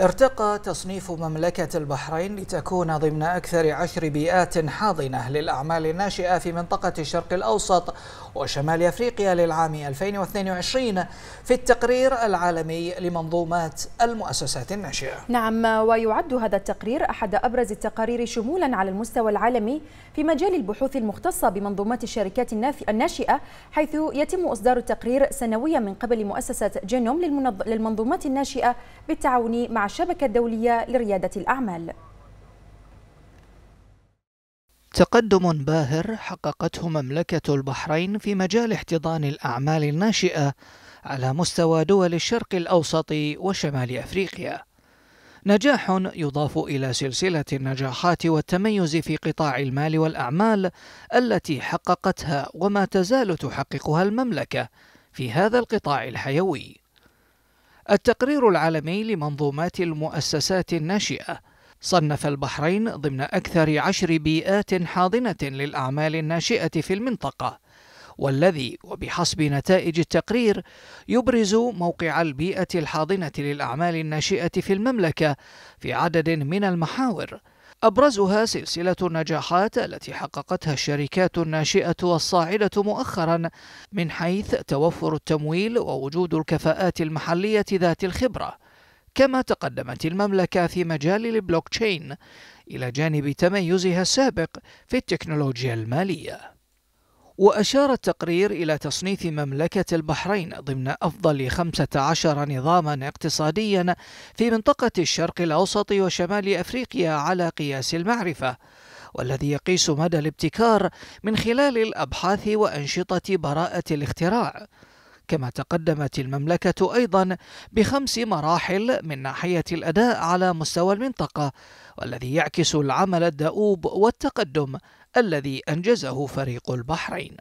ارتقى تصنيف مملكة البحرين لتكون ضمن أكثر عشر بيئات حاضنة للأعمال الناشئة في منطقة الشرق الأوسط وشمال أفريقيا للعام 2022 في التقرير العالمي لمنظومات المؤسسات الناشئة نعم ويعد هذا التقرير أحد أبرز التقارير شمولا على المستوى العالمي في مجال البحوث المختصة بمنظومات الشركات الناشئة حيث يتم إصدار التقرير سنويا من قبل مؤسسة جينوم للمنظ... للمنظومات الناشئة بالتعاون مع الشبكة الدولية لريادة الأعمال تقدم باهر حققته مملكة البحرين في مجال احتضان الأعمال الناشئة على مستوى دول الشرق الأوسط وشمال أفريقيا. نجاح يضاف إلى سلسلة النجاحات والتميز في قطاع المال والأعمال التي حققتها وما تزال تحققها المملكة في هذا القطاع الحيوي. التقرير العالمي لمنظومات المؤسسات الناشئة صنف البحرين ضمن أكثر عشر بيئات حاضنة للأعمال الناشئة في المنطقة والذي وبحسب نتائج التقرير يبرز موقع البيئة الحاضنة للأعمال الناشئة في المملكة في عدد من المحاور أبرزها سلسلة النجاحات التي حققتها الشركات الناشئة والصاعدة مؤخرا من حيث توفر التمويل ووجود الكفاءات المحلية ذات الخبرة كما تقدمت المملكة في مجال البلوكتشين إلى جانب تميزها السابق في التكنولوجيا المالية وأشار التقرير إلى تصنيف مملكة البحرين ضمن أفضل 15 نظاما اقتصاديا في منطقة الشرق الأوسط وشمال أفريقيا على قياس المعرفة والذي يقيس مدى الابتكار من خلال الأبحاث وأنشطة براءة الاختراع كما تقدمت المملكة أيضا بخمس مراحل من ناحية الأداء على مستوى المنطقة والذي يعكس العمل الدؤوب والتقدم الذي أنجزه فريق البحرين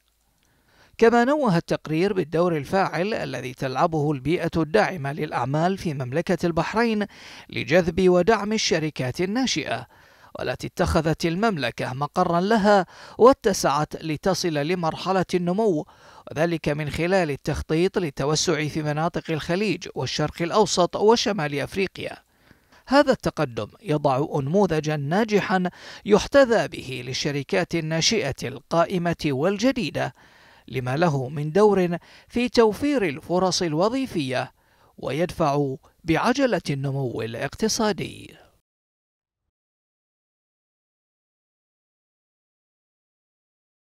كما نوه التقرير بالدور الفاعل الذي تلعبه البيئة الداعمة للأعمال في مملكة البحرين لجذب ودعم الشركات الناشئة والتي اتخذت المملكة مقرا لها واتسعت لتصل لمرحلة النمو وذلك من خلال التخطيط للتوسع في مناطق الخليج والشرق الأوسط وشمال أفريقيا هذا التقدم يضع انموذجا ناجحا يحتذى به للشركات الناشئه القائمه والجديده لما له من دور في توفير الفرص الوظيفيه ويدفع بعجله النمو الاقتصادي